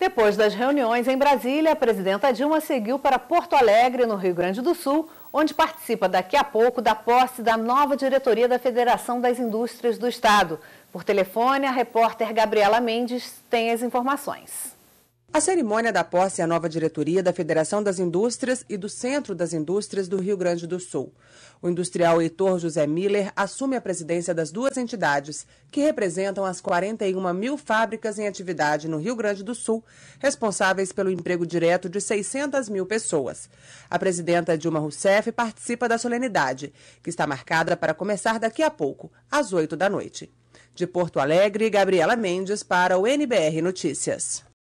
Depois das reuniões em Brasília, a presidenta Dilma seguiu para Porto Alegre, no Rio Grande do Sul, onde participa daqui a pouco da posse da nova diretoria da Federação das Indústrias do Estado. Por telefone, a repórter Gabriela Mendes tem as informações. A cerimônia da posse à é nova diretoria da Federação das Indústrias e do Centro das Indústrias do Rio Grande do Sul. O industrial Heitor José Miller assume a presidência das duas entidades, que representam as 41 mil fábricas em atividade no Rio Grande do Sul, responsáveis pelo emprego direto de 600 mil pessoas. A presidenta Dilma Rousseff participa da solenidade, que está marcada para começar daqui a pouco, às 8 da noite. De Porto Alegre, Gabriela Mendes para o NBR Notícias.